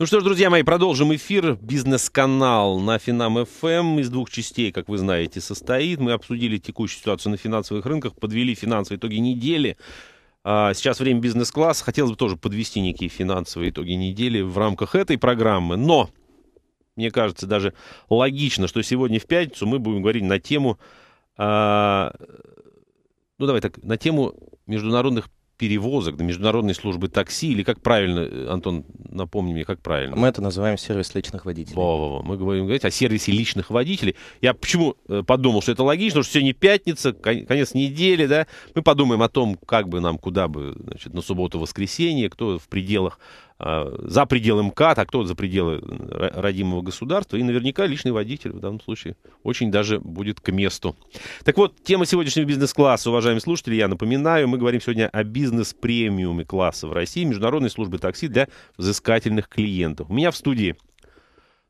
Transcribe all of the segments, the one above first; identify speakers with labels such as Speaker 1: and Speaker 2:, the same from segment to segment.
Speaker 1: Ну что ж, друзья мои, продолжим эфир. Бизнес-канал на Финам ФМ эм из двух частей, как вы знаете, состоит. Мы обсудили текущую ситуацию на финансовых рынках, подвели финансовые итоги недели. А, сейчас время бизнес класса Хотелось бы тоже подвести некие финансовые итоги недели в рамках этой программы. Но, мне кажется, даже логично, что сегодня в пятницу мы будем говорить на тему... А, ну давай так, на тему международных перевозок, до международной службы такси, или как правильно, э, Антон, напомни мне, как правильно? Мы это называем сервис личных водителей. Во-во-во. Мы говорим, говорить о сервисе личных водителей. Я почему э, подумал, что это логично, потому что сегодня пятница, конец недели, да, мы подумаем о том, как бы нам, куда бы, значит, на субботу-воскресенье, кто в пределах Э, за пределы МКАД, а кто за пределы э, родимого государства. И наверняка личный водитель в данном случае очень даже будет к месту. Так вот, тема сегодняшнего бизнес-класса, уважаемые слушатели, я напоминаю, мы говорим сегодня о бизнес-премиуме класса в России Международной службы такси для взыскательных клиентов. У меня в студии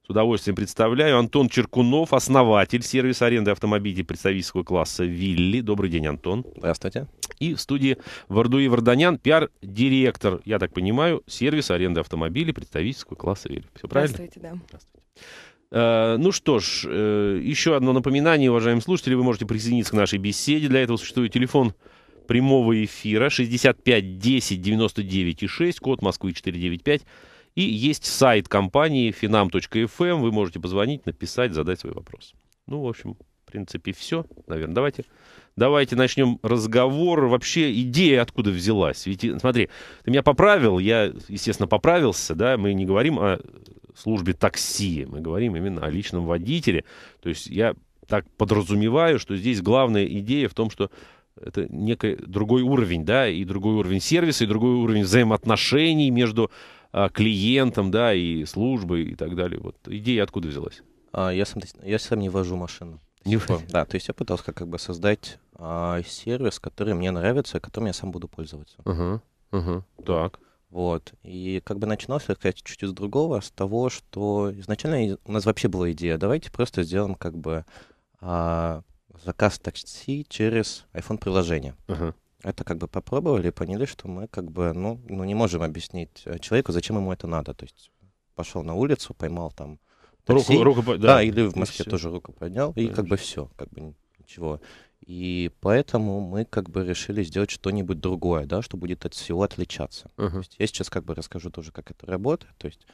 Speaker 1: с удовольствием представляю. Антон Черкунов, основатель сервиса аренды автомобилей представительского класса «Вилли». Добрый день, Антон. Здравствуйте. И в студии Вардуи Варданян, пиар-директор, я так понимаю, сервиса аренды автомобилей представительского класса «Вилли». Все правильно?
Speaker 2: Здравствуйте, да. Здравствуйте.
Speaker 1: Э, ну что ж, э, еще одно напоминание, уважаемые слушатели, вы можете присоединиться к нашей беседе. Для этого существует телефон прямого эфира 65 10 99 6, код Москвы 495. И есть сайт компании finam.fm. Эм. Вы можете позвонить, написать, задать свой вопрос. Ну, в общем, в принципе, все, наверное. Давайте, давайте начнем разговор. Вообще идея откуда взялась? Ведь, э, смотри, ты меня поправил, я, естественно, поправился, да, мы не говорим о службе такси, мы говорим именно о личном водителе. То есть я так подразумеваю, что здесь главная идея в том, что это некий другой уровень, да, и другой уровень сервиса, и другой уровень взаимоотношений между а клиентам, да, и службы и так далее. Вот идея откуда взялась? А, я, сам, я сам не вожу машину. Не типа, вожу.
Speaker 3: Да, то есть я пытался как, как бы создать а, сервис, который мне нравится, а которым я сам буду пользоваться.
Speaker 1: Угу, угу,
Speaker 3: так. Вот. И как бы начиналось, я сказать, чуть из другого, с того, что изначально у нас вообще была идея, давайте просто сделаем как бы а, заказ такси через iPhone-приложение. Угу это как бы попробовали, поняли, что мы как бы, ну, ну не можем объяснить э, человеку, зачем ему это надо. То есть пошел на улицу, поймал там такси, руку, руку, да, да, или в Москве тоже руку поднял, Конечно. и как бы все, как бы ничего. И поэтому мы как бы решили сделать что-нибудь другое, да, что будет от всего отличаться. Uh-huh. То есть я сейчас как бы расскажу тоже, как это работает. То есть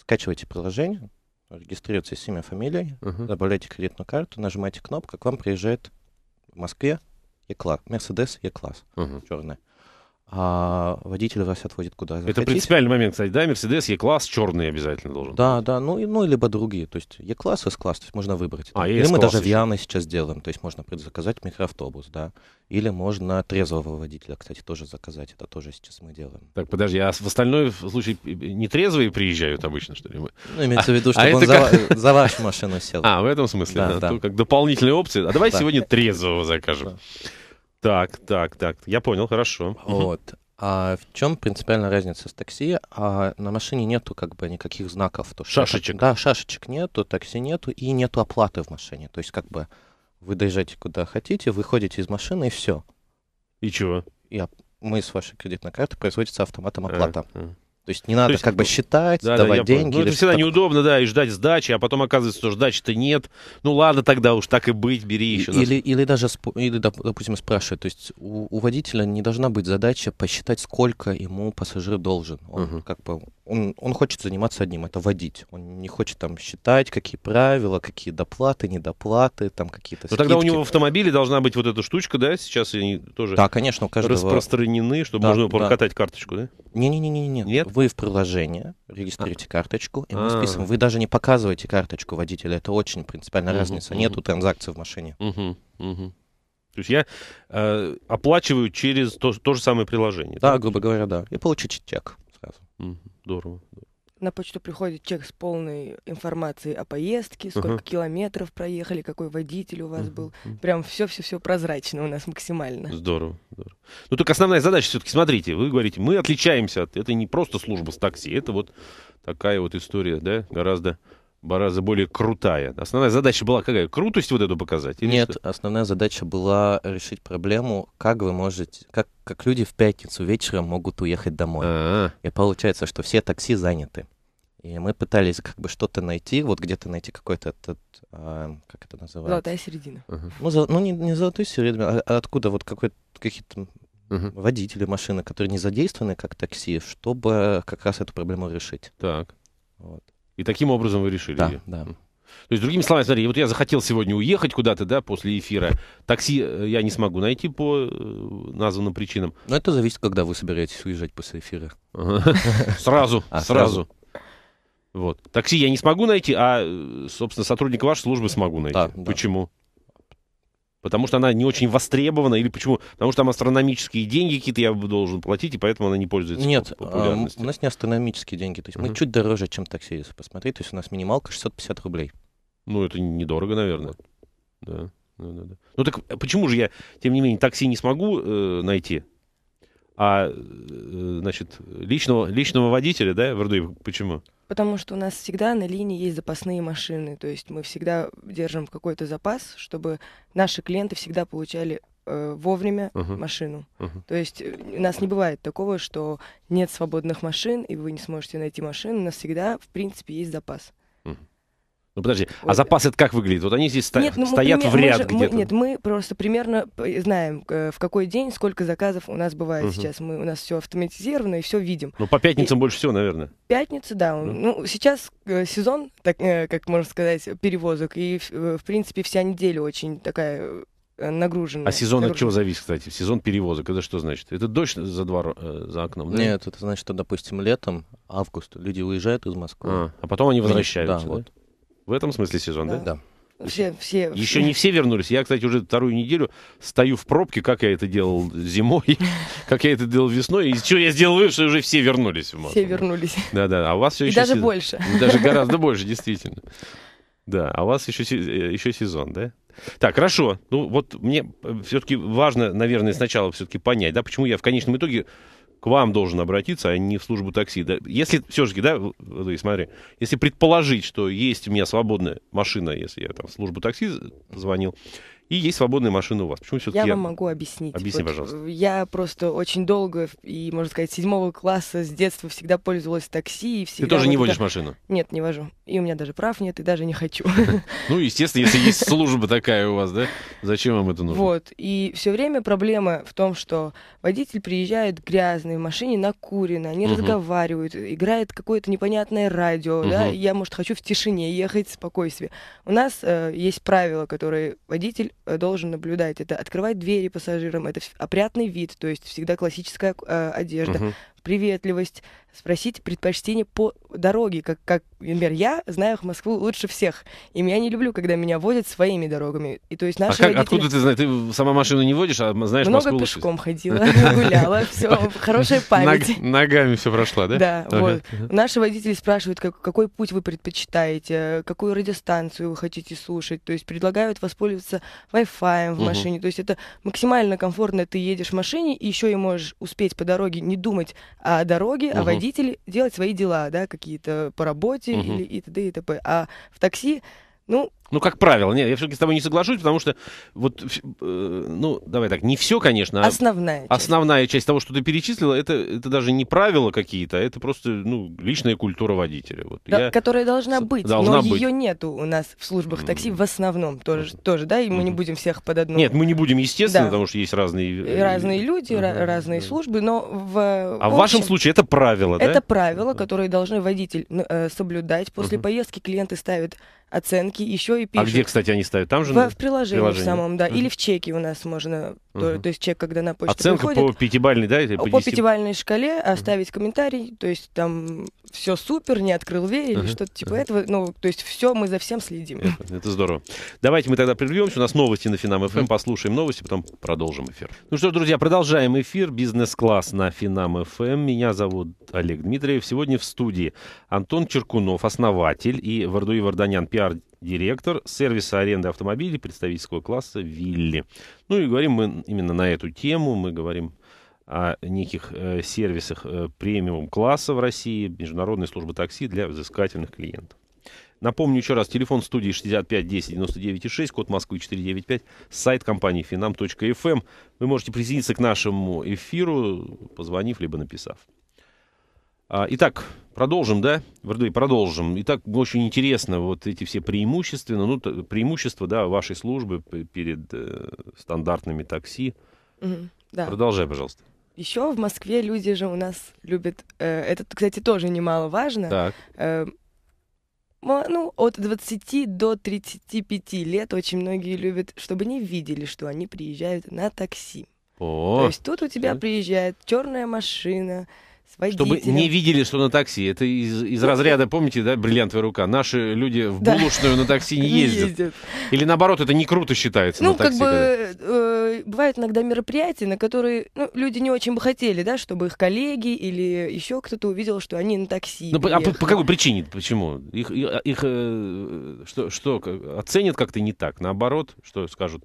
Speaker 3: скачивайте приложение, регистрируйтесь с имя, фамилией, uh-huh. добавляйте кредитную карту, нажимаете кнопку, к вам приезжает в Москве Є клас. Мерседес є клас. Угу. Чорне а водитель вас отводит куда захотите. Это
Speaker 1: принципиальный момент, кстати, да, Мерседес, Е-класс, черный обязательно должен. Да, да, ну, и, ну, либо другие, то есть Е-класс, С-класс, то есть можно выбрать. А, Или мы даже в
Speaker 3: Яны сейчас делаем, то есть можно предзаказать микроавтобус, да, или можно трезвого водителя, кстати, тоже заказать, это тоже сейчас мы делаем.
Speaker 1: Так, подожди, а в остальной случае не трезвые приезжают обычно, что ли? Мы? Ну, имеется а, в виду, а чтобы а он за, как... за вашу машину сел. А, в этом смысле, да, да. да. как дополнительные опции. А давай да. сегодня трезвого закажем. Да. Так, так, так. Я понял, хорошо.
Speaker 3: Вот. А в чем принципиальная разница с такси? А на машине нету как бы никаких знаков. То, шашечек. Да, шашечек нету, такси нету и нету оплаты в машине. То есть как бы вы доезжаете куда хотите, выходите из машины и все. И чего? И мы с вашей кредитной карты производится автоматом э, оплата. А, а. То есть не надо есть, как бы ну, считать, да, давать да, деньги. Ну, это всегда такое.
Speaker 1: неудобно, да, и ждать сдачи, а потом оказывается, что сдачи-то нет. Ну ладно, тогда уж так и быть, бери еще. Или, или,
Speaker 3: или даже, или, допустим, спрашивают, то есть у, у водителя не должна быть задача посчитать, сколько ему пассажир должен. Он угу. как бы он, он хочет заниматься одним, это водить. Он не хочет там считать, какие правила, какие доплаты, недоплаты, там какие-то скидки. Ну, тогда у него в
Speaker 1: автомобиле должна быть вот эта штучка, да? Сейчас они тоже да, конечно, у каждого... распространены, чтобы да, можно было да. прокатать карточку, да?
Speaker 3: Не-не-не, не, нет. Вы в приложение регистрируете а. карточку, и мы а. списываем. Вы даже не показываете карточку водителя, это очень принципиальная угу, разница. Угу. Нету транзакций
Speaker 1: в машине. Угу, угу. То есть я э, оплачиваю через то, то же самое приложение. Да, так? грубо говоря, да. И получите чек сразу. Угу. Здорово.
Speaker 2: На почту приходит чек с полной информацией о поездке, сколько uh-huh. километров проехали, какой водитель у вас uh-huh. был. Прям все-все-все прозрачно у нас максимально.
Speaker 1: Здорово, здорово. Ну только основная задача все-таки, смотрите, вы говорите, мы отличаемся от... Это не просто служба с такси, это вот такая вот история, да, гораздо гораздо более крутая. Основная задача была какая? Крутость вот эту показать? Или Нет, что? основная задача была решить проблему, как вы можете, как, как
Speaker 3: люди в пятницу вечером могут уехать домой. А-а-а. И получается, что все такси заняты. И мы пытались как бы что-то найти, вот где-то найти какой-то этот, а, как это называется? Золотая середина. Uh-huh. Ну, за, ну не, не золотую середину, а, а откуда вот какой-то, какие-то uh-huh. водители машины, которые не задействованы как такси, чтобы как раз эту проблему решить. Так. Вот.
Speaker 1: И таким образом вы решили да, Да, То есть, другими словами, смотри, вот я захотел сегодня уехать куда-то, да, после эфира. Такси э, я не смогу найти по э, названным причинам. Но это зависит, когда вы собираетесь уезжать после эфира. А, сразу, сразу. Вот. Такси я не смогу найти, а, э, собственно, сотрудник вашей службы смогу найти. Да, Почему? потому что она не очень востребована, или почему? Потому что там астрономические деньги какие-то я должен платить, и поэтому она не пользуется Нет, а, популярностью.
Speaker 3: у нас не астрономические деньги, то есть uh-huh. мы чуть дороже, чем
Speaker 1: такси, если посмотреть, то есть у нас минималка 650 рублей. Ну, это недорого, наверное. Да. Да, да, да. Ну так э, почему же я, тем не менее, такси не смогу э, найти? а э, значит, личного, личного водителя, да, вроде почему?
Speaker 2: Потому что у нас всегда на линии есть запасные машины, то есть мы всегда держим какой-то запас, чтобы наши клиенты всегда получали э, вовремя uh-huh. машину. Uh-huh. То есть э, у нас не бывает такого, что нет свободных машин, и вы не сможете найти машину, у нас всегда, в принципе, есть запас.
Speaker 1: Ну подожди, а запас это как выглядит? Вот они здесь нет, ста- ну, стоят пример, в ряд мы же, где-то. Мы, нет,
Speaker 2: мы просто примерно знаем, э, в какой день сколько заказов у нас бывает угу. сейчас. Мы, у нас все автоматизировано и все видим. Ну по
Speaker 1: пятницам и, больше всего, наверное.
Speaker 2: Пятница, да. Ну, ну сейчас э, сезон, так, э, как можно сказать, перевозок. И, в принципе, вся неделя очень такая нагруженная. А сезон нагруженная. от чего
Speaker 1: зависит, кстати? Сезон перевозок, это что значит? Это дождь за, двор, за окном? Да? Нет, это значит, что, допустим, летом, август, люди уезжают из Москвы. А, а потом они возвращаются. Да, да? вот. В этом смысле сезон, да? Да.
Speaker 2: да. Все, все, Еще все. не
Speaker 1: все вернулись. Я, кстати, уже вторую неделю стою в пробке, как я это делал зимой, как я это делал весной. И что я сделал вывод, что уже все вернулись. Все вернулись. Да-да, а у вас все еще... даже больше. Даже гораздо больше, действительно. Да, а у вас еще, э, еще сезон, да? Так, хорошо. Ну вот мне э, все-таки важно, наверное, сначала все-таки понять, да, почему я в конечном итоге к вам должен обратиться, а не в службу такси. Да? Если все-таки, да, Луи, смотри, если предположить, что есть у меня свободная машина, если я там в службу такси звонил, и есть свободная машина у вас. Почему все-таки? Я, я могу объяснить. Объясни, вот пожалуйста.
Speaker 2: Э, я просто очень долго и, можно сказать, седьмого класса с детства всегда пользовалась такси и всегда. Ты тоже не водишь машину? Нет, не вожу. И у меня даже прав нет, и даже не хочу.
Speaker 1: Ну, естественно, если есть служба такая у вас, да, зачем вам это нужно?
Speaker 2: Вот. И все время проблема в том, что водитель приезжает грязный, в машине накурено, они разговаривают, играет какое-то непонятное радио, да, я, может, хочу в тишине ехать, в спокойствии. У нас э, есть правила, которые водитель э, должен наблюдать. Это открывать двери пассажирам, это опрятный вид, то есть всегда классическая э, одежда, приветливость, спросить предпочтение по дороге. Как, как, например, я знаю Москву лучше всех. И меня не люблю, когда меня водят своими дорогами. И то есть а наши а как, водители... откуда ты
Speaker 1: знаешь? Ты сама машину не водишь, а знаешь Много Москву пешком ходила, гуляла, все, хорошая память. Ногами все прошла, да? Да, вот.
Speaker 2: Наши водители спрашивают, какой путь вы предпочитаете, какую радиостанцию вы хотите слушать. То есть предлагают воспользоваться Wi-Fi в машине. То есть это максимально комфортно. Ты едешь в машине, и еще и можешь успеть по дороге не думать о дороге, о водителе, водитель делать свои дела, да, какие-то по работе угу. или и т.д. и т.п. А в такси, ну,
Speaker 1: ну, как правило, нет, я все-таки с тобой не соглашусь, потому что вот, э, ну, давай так, не все, конечно. А основная. Часть. Основная часть того, что ты перечислила, это, это даже не правила какие-то, а это просто, ну, личная культура водителя. Вот
Speaker 2: да, я... Которая должна быть, должна но быть. ее нету у нас в службах такси в основном тоже, mm. тоже, да, и мы mm. не будем всех под одну. Нет, мы не
Speaker 1: будем, естественно, да. потому что есть разные... Э, разные люди, uh -huh.
Speaker 2: разные службы, но в... Э, а в, в вашем случае это правило, да? Это правило, которое должны водитель э, соблюдать. После uh -huh. поездки клиенты ставят оценки, еще и пишут. А где,
Speaker 1: кстати, они ставят? Там же в, в приложении, приложении в самом, да. mm Или в
Speaker 2: чеке у нас можно, mm то, то есть чек, когда на почту Оценка приходит, по
Speaker 1: пятибалльной, да? Или по, 10... пятибалльной
Speaker 2: шкале оставить mm комментарий, то есть там все супер, не открыл дверь или что-то типа mm этого. Ну, то есть все, мы за всем следим. Это,
Speaker 1: это здорово. Давайте мы тогда прервемся. У нас новости на Финам ФМ. Эм. Послушаем новости, потом продолжим эфир. Ну что ж, друзья, продолжаем эфир. Бизнес-класс на Финам ФМ. Эм. Меня зовут Олег Дмитриев. Сегодня в студии Антон Черкунов, основатель, и Вардуи Варданян, пиар директор сервиса аренды автомобилей представительского класса «Вилли». Ну и говорим мы именно на эту тему, мы говорим о неких э, сервисах э, премиум-класса в России, международной службы такси для взыскательных клиентов. Напомню еще раз, телефон студии 65 10 99 6, код Москвы 495, сайт компании finam.fm. Эм». Вы можете присоединиться к нашему эфиру, позвонив либо написав. А, итак, продолжим, да, Вердуй, продолжим. Итак, очень интересно вот эти все преимущества, ну, преимущества, да, вашей службы перед э, стандартными такси.
Speaker 2: Mm-hmm, да. Продолжай, пожалуйста. Еще в Москве люди же у нас любят, э, это, кстати, тоже немаловажно. Так. Э, ну, от 20 до 35 лет очень многие любят, чтобы не видели, что они приезжают на такси.
Speaker 1: О, То есть тут у тебя да.
Speaker 2: приезжает черная машина, с водителем. Чтобы не
Speaker 1: видели, что на такси. Это из, из разряда, помните, да, бриллиантовая рука. Наши люди в да. на такси не ездят. ездят. Или наоборот, это не круто считается ну, на такси. Ну, как бы
Speaker 2: э, бывают иногда мероприятия, на которые ну, люди не очень бы хотели, да, чтобы их коллеги или еще кто-то увидел, что они на такси. Ну, а по, по какой причине?
Speaker 1: Почему? Их, их э, что, что оценят как-то не так? Наоборот, что скажут?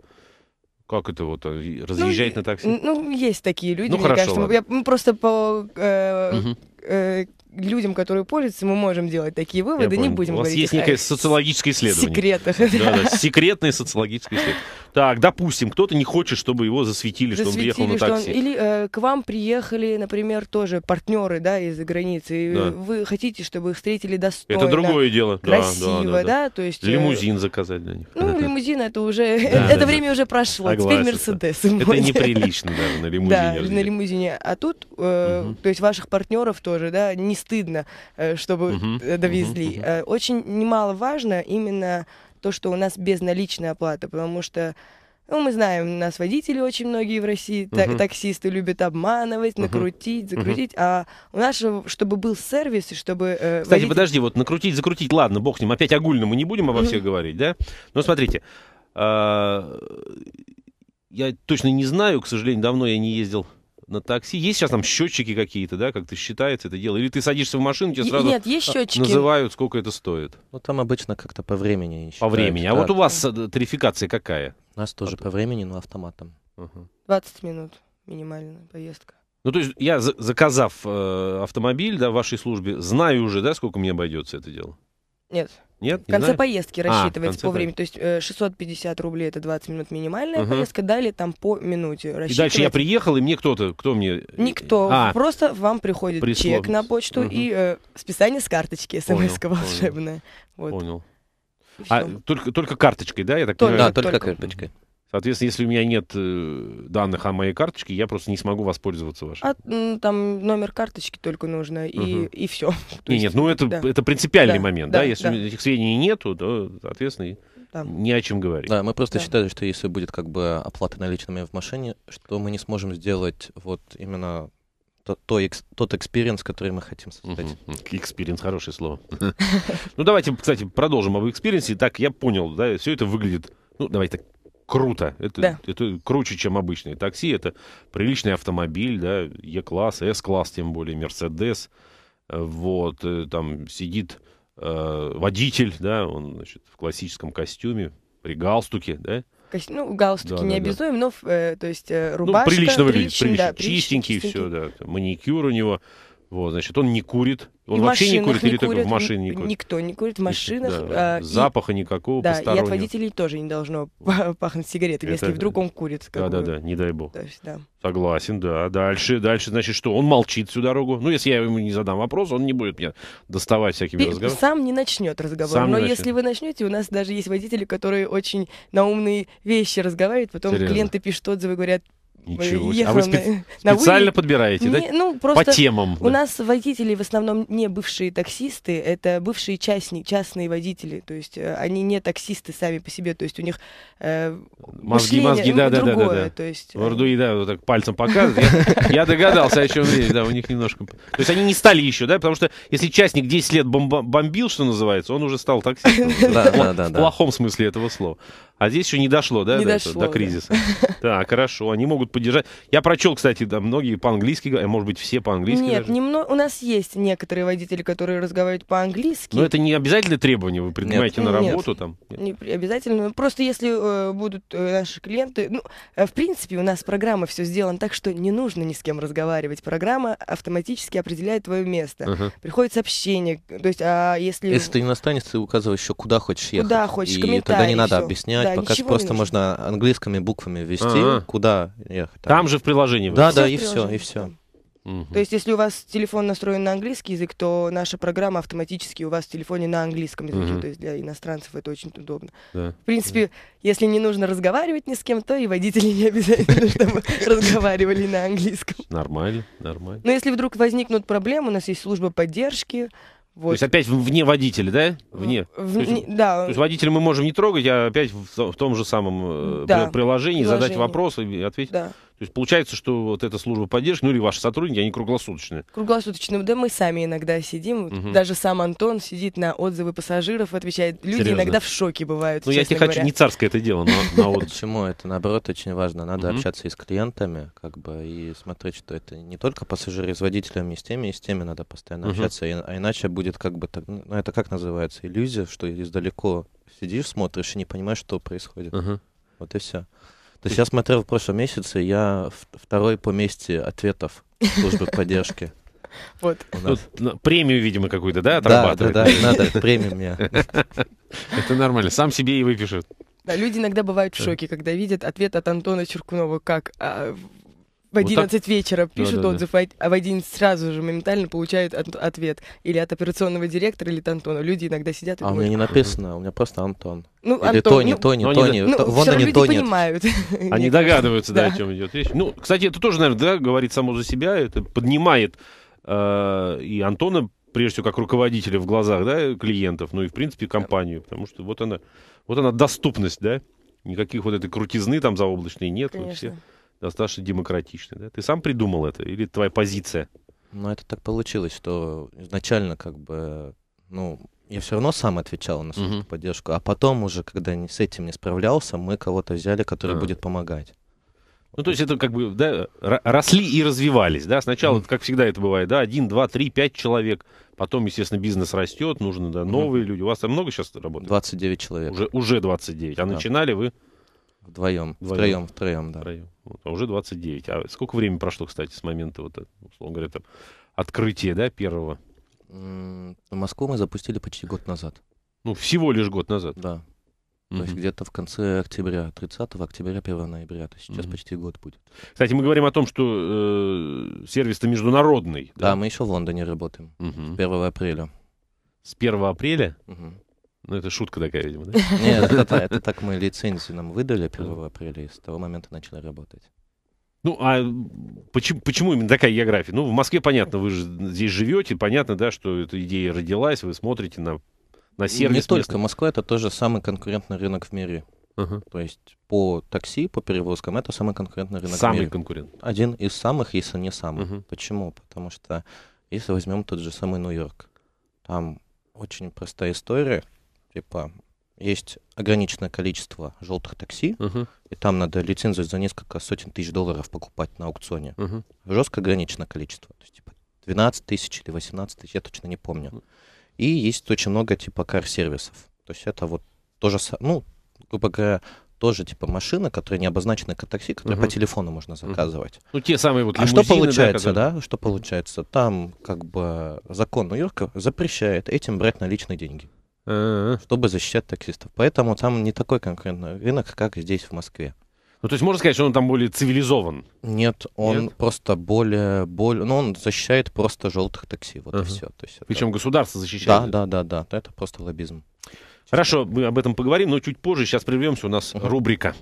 Speaker 1: Как это вот а, ну, разъезжать ну, на такси?
Speaker 2: Ну, есть такие люди. Ну, мне хорошо, кажется, ладно. я просто по э, угу. э, людям, которые пользуются, мы можем делать такие выводы, не будем говорить. У вас говорить. есть некое
Speaker 1: социологическое исследование. Секретах. Да, да, секретное социологическое исследование. Так, допустим, кто-то не хочет, чтобы его засветили, засветили что он приехал на такси. Он... Или
Speaker 2: э, к вам приехали, например, тоже партнеры, да, из-за границы. Да. Вы хотите, чтобы их встретили достойно. Это другое дело. Красиво, да, да, да, да. то есть... Э, лимузин
Speaker 1: заказать для них. Ну,
Speaker 2: лимузин это уже... Это время уже прошло. Теперь Мерседес. Это неприлично
Speaker 1: даже на лимузине. Да, на
Speaker 2: лимузине. А тут, э, то есть ваших партнеров тоже, да, не стыдно, э, чтобы uh довезли. Uh-huh. Очень немаловажно именно то, что у нас безналичная оплата, потому что ну, мы знаем, нас водители очень многие в России, uh -huh. таксисты любят обманывать, накрутить, закрутить. А у нас, чтобы был сервис, и чтобы... Э, Кстати, водитель... подожди,
Speaker 1: вот накрутить, закрутить, ладно, бог с ним, опять огульно мы не будем обо всех говорить, да? Но смотрите, а, я точно не знаю, к сожалению, давно я не ездил на такси. Есть сейчас там счетчики какие-то, да, как ты считается это дело? Или ты садишься в машину, тебе сразу Нет, есть а, счетчики. называют, сколько это стоит?
Speaker 3: Ну, там обычно как-то по времени считают. По времени. А да. вот у
Speaker 1: вас э, тарификация какая?
Speaker 3: У нас тоже От... по времени, но автоматом.
Speaker 1: Угу.
Speaker 2: 20 минут минимальная поездка.
Speaker 1: Ну, то есть я, заказав э, автомобиль, да, в вашей службе, знаю уже, да, сколько мне обойдется это дело? Нет. Нет? В конце знаю. поездки а, рассчитывается а, по времени.
Speaker 2: То есть э, 650 рублей это 20 минут минимальная угу. поездка, далее там по минуте рассчитывается. И дальше я
Speaker 1: приехал, и мне кто-то, кто мне... Э,
Speaker 2: Никто. А, просто вам приходит прислов... чек на почту угу. и э, списание с карточки, смс-ка волшебная. Понял. Вот.
Speaker 1: понял. А, только, только карточкой, да, я так только, понимаю? Да, только, только карточкой. Соответственно, если у меня нет э, данных о моей карточке, я просто не смогу воспользоваться вашей.
Speaker 2: А там номер карточки только нужно, и, угу. и все. Не, нет, ну это, да. это принципиальный да, момент, да, да? Если да.
Speaker 1: этих сведений нету, то, соответственно, да. не о чем говорить. Да, мы просто да. считали,
Speaker 3: что если будет как бы оплата наличными в машине, что мы не сможем сделать вот именно
Speaker 1: то, то, тот экспириенс, который мы хотим создать. Экспириенс, хорошее слово. Ну, давайте, кстати, продолжим об экспириенсе. Так, я понял, да, все это выглядит, ну, давайте так, круто. Это, да. это круче, чем обычные такси. Это приличный автомобиль, да, Е-класс, С-класс, тем более, Мерседес. Вот, э, там сидит э, водитель, да, он, значит, в классическом костюме, при галстуке, да,
Speaker 2: ну, галстуки да, не да, обязуем, да. но, э, то есть, э, ну, рубашка. Ну, прилично выглядит, прилично, прилично, чистенький, чистенький,
Speaker 1: все, да, маникюр у него. Вот, значит, он не курит, он и вообще не курит, не или курят, только в машине не курит?
Speaker 2: Никто не курит в машинах. Да, да. А, Запаха
Speaker 1: и, никакого Да, и от водителей
Speaker 2: тоже не должно пахнуть сигаретами, если вдруг он курит. Да-да-да,
Speaker 1: не дай бог. То есть, да. Согласен, да. Дальше, дальше, значит, что? Он молчит всю дорогу. Ну, если я ему не задам вопрос, он не будет мне доставать всякими Ты разговорами.
Speaker 2: Сам не начнет разговор. Сам но начнет. если вы начнете, у нас даже есть водители, которые очень на умные вещи разговаривают, потом Серьезно? клиенты пишут отзывы, говорят, Ничего себе. А вы спе- на, специально подбираете, не, да? Ну, просто По темам. У да. нас водители в основном не бывшие таксисты, это бывшие частники, частные водители. То есть э, они не таксисты сами по себе. То есть у них э, мозги, мозги, да, ну, да, другое, да, да, да. То есть,
Speaker 1: Вардуи, э, да, вот так пальцем показывает. Я, догадался, о чем речь, да, у них немножко. То есть они не стали еще, да, потому что если частник 10 лет бомбил, что называется, он уже стал таксистом. Да, да, да. В плохом смысле этого слова. А здесь еще не дошло, да, не до, дошло, этого, до кризиса. Да. Так, хорошо, они могут поддержать. Я прочел, кстати, да, многие по-английски, может быть, все по-английски. Нет, даже.
Speaker 2: немно... у нас есть некоторые водители, которые разговаривают по-английски. Но это
Speaker 1: не обязательное требование, вы принимаете нет. на работу нет, там.
Speaker 2: Нет. Не обязательно. Просто если э, будут э, наши клиенты. Ну, э, в принципе, у нас программа все сделана так, что не нужно ни с кем разговаривать. Программа автоматически определяет твое место. Ага. Приходит сообщение. То есть, а если. Если
Speaker 3: ты не останешься, ты указываешь еще, куда хочешь ехать. Куда хочешь, И тогда не надо все. объяснять. Да да, пока просто нужно. можно английскими буквами ввести, А-а-а. куда ехать. Там. там же в приложении. Да, да, и все, и все.
Speaker 2: Угу. То есть, если у вас телефон настроен на английский язык, то наша программа автоматически у вас в телефоне на английском языке. Угу. То есть для иностранцев это очень удобно. Да. В принципе, да. если не нужно разговаривать ни с кем, то и водители не обязательно, чтобы разговаривали на английском.
Speaker 1: Нормально, нормально. Но
Speaker 2: если вдруг возникнут проблемы, у нас есть служба поддержки. Вот. То есть
Speaker 1: опять вне водителя, да? Вне. В, то есть, да. То есть водителя мы можем не трогать, а опять в, в том же самом э, да. приложении, приложении задать вопрос и ответить. Да. То есть получается, что вот эта служба поддержки, ну или ваши сотрудники, они круглосуточные.
Speaker 2: Круглосуточные, да мы сами иногда сидим. Угу. Даже сам Антон сидит на отзывы пассажиров, отвечает. Люди Серьезно? иногда в шоке бывают. Ну я тебе говоря. хочу, не царское
Speaker 1: это дело, но на
Speaker 3: Почему? Это наоборот очень важно. Надо общаться и с клиентами, как бы, и смотреть, что это не только пассажиры с водителями, и с теми, и с теми надо постоянно общаться. А иначе будет как бы, ну, ну это как называется, иллюзия, что издалеко сидишь, смотришь и не понимаешь, что происходит. Вот и все. То есть я смотрел в прошлом месяце, я второй по месте ответов
Speaker 1: службы поддержки. Вот. Тут ну, премию, видимо, какую-то, да, отрабатывает? Да, да, да, надо премию мне. Это нормально, сам себе и выпишет.
Speaker 2: Да, люди иногда бывают в шоке, когда видят ответ от Антона Черкунова, как а, в 11 вот так... вечера пишут да, да, отзыв, да. а в 11 сразу же моментально получают от, ответ. Или от операционного директора, или от Антона. Люди иногда сидят и А думают, у меня не написано,
Speaker 3: у меня просто Антон. Ну, или Антон, Тони, ну, Тони, ну, Тони. Ну, Вон они люди тонет.
Speaker 2: понимают. Они догадываются, да, о
Speaker 1: чем идет речь. Ну, кстати, это тоже, наверное, да, говорит само за себя. Это поднимает э, и Антона, прежде всего, как руководителя в глазах да, клиентов, ну и, в принципе, компанию. Потому что вот она, вот она доступность, да? Никаких вот этой крутизны там заоблачной нет. Конечно. Вот достаточно демократичный. Да? Ты сам придумал это или твоя позиция? Ну, это так получилось, что изначально как бы, ну,
Speaker 3: я все равно сам отвечал на свою uh-huh. поддержку, а потом уже, когда не, с этим не справлялся, мы кого-то взяли, который uh-huh. будет помогать.
Speaker 1: Ну, то есть это как бы, да, росли и развивались, да, сначала, как всегда это бывает, да, один, два, три, пять человек, потом, естественно, бизнес растет, нужно, да, новые mm-hmm. люди. У вас там много сейчас работает? 29 человек. Уже, уже 29, а да. начинали вы? Вдвоем, вдвоем, втроем, втроем, да. Втроем. Вот, а уже 29. А сколько времени прошло, кстати, с момента, вот, условно говоря, там, открытия, да, первого? в Москву мы запустили почти год назад. Ну, всего лишь год назад? Да. Mm-hmm. То есть где-то в конце октября, 30 октября, 1 ноября. То есть сейчас mm-hmm. почти год будет. Кстати, мы говорим о том, что э, сервис-то международный. Да? да, мы еще в Лондоне работаем. Mm-hmm. С 1 апреля. С 1
Speaker 3: апреля? Mm-hmm. Ну, это шутка такая, видимо, да? Нет, это, так мы лицензию нам выдали 1 апреля, и с того момента начали работать.
Speaker 1: Ну, а почему, почему именно такая география? Ну, в Москве, понятно, вы же здесь живете, понятно, да, что эта идея родилась, вы смотрите на, на сервис. Не только, местный.
Speaker 3: Москва — это тоже самый конкурентный рынок в мире. Uh-huh. То есть по такси, по перевозкам это самый конкурентный рынок. Самый в мире. Самый конкурент. Один из самых, если не самый. Uh-huh. Почему? Потому что если возьмем тот же самый Нью-Йорк, там очень простая история типа, есть ограниченное количество желтых такси, uh-huh. и там надо лицензию за несколько сотен тысяч долларов покупать на аукционе. Uh-huh. Жестко ограниченное количество. То есть, типа, 12 тысяч или 18 тысяч, я точно не помню. И есть очень много, типа, кар-сервисов. То есть это вот тоже, ну, грубо говоря, тоже типа машина, которая не обозначена как такси, которая uh-huh. по телефону можно заказывать. Uh-huh. Ну, те самые вот лимузины, А что получается, да, когда... да? Что получается? Там как бы закон Нью-Йорка запрещает этим брать наличные деньги чтобы защищать таксистов. Поэтому там не такой конкретный рынок, как здесь, в Москве. Ну, то есть можно сказать,
Speaker 1: что он там более цивилизован?
Speaker 3: Нет, он Нет? просто более, более...
Speaker 1: Ну, он защищает просто желтых такси, вот uh-huh. и все. То есть это... Причем государство защищает? Да, да, да, да, это просто лоббизм. Хорошо, мы об этом поговорим, но чуть позже. Сейчас прервемся, у нас uh-huh. рубрика.